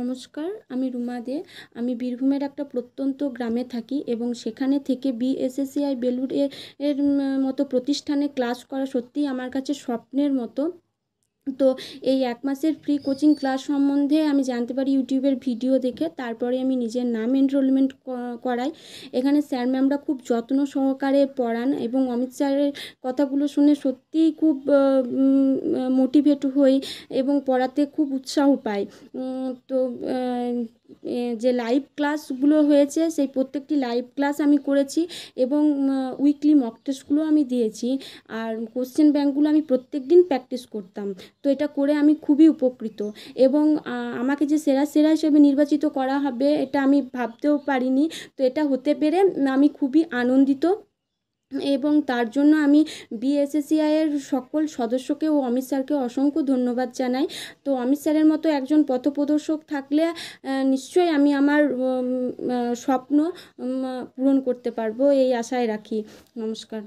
নমস্কার আমি রুমা দে আমি বীরভূমের একটা প্রত্যন্ত গ্রামে থাকি এবং সেখানে থেকে বিএসএসসিআই বেলুড় এর মতো প্রতিষ্ঠানে ক্লাস করা সত্যিই আমার কাছে স্বপ্নের মতো তো এই এক মাসের ফ্রি কোচিং ক্লাস সম্বন্ধে আমি জানতে পারি ইউটিউবের ভিডিও দেখে তারপরে আমি নিজের নাম এনরোলমেন্ট করাই এখানে স্যার ম্যামরা খুব যত্ন সহকারে পড়ান এবং অমিত স্যারের কথাগুলো শুনে সত্যিই খুব মোটিভেট হই এবং পড়াতে খুব উৎসাহ পাই তো যে লাইভ ক্লাসগুলো হয়েছে সেই প্রত্যেকটি লাইভ ক্লাস আমি করেছি এবং উইকলি মক টেস্টগুলো আমি দিয়েছি আর কোশ্চেন ব্যাঙ্কগুলো আমি প্রত্যেক দিন প্র্যাকটিস করতাম তো এটা করে আমি খুবই উপকৃত এবং আমাকে যে সেরা সেরা হিসেবে নির্বাচিত করা হবে এটা আমি ভাবতেও পারিনি তো এটা হতে পেরে আমি খুবই আনন্দিত এবং তার জন্য আমি বিএসএসিআইয়ের সকল সদস্যকে ও অমিত স্যারকে অসংখ্য ধন্যবাদ জানাই তো অমিত স্যারের মতো একজন পথপ্রদর্শক থাকলে নিশ্চয়ই আমি আমার স্বপ্ন পূরণ করতে পারবো এই আশায় রাখি নমস্কার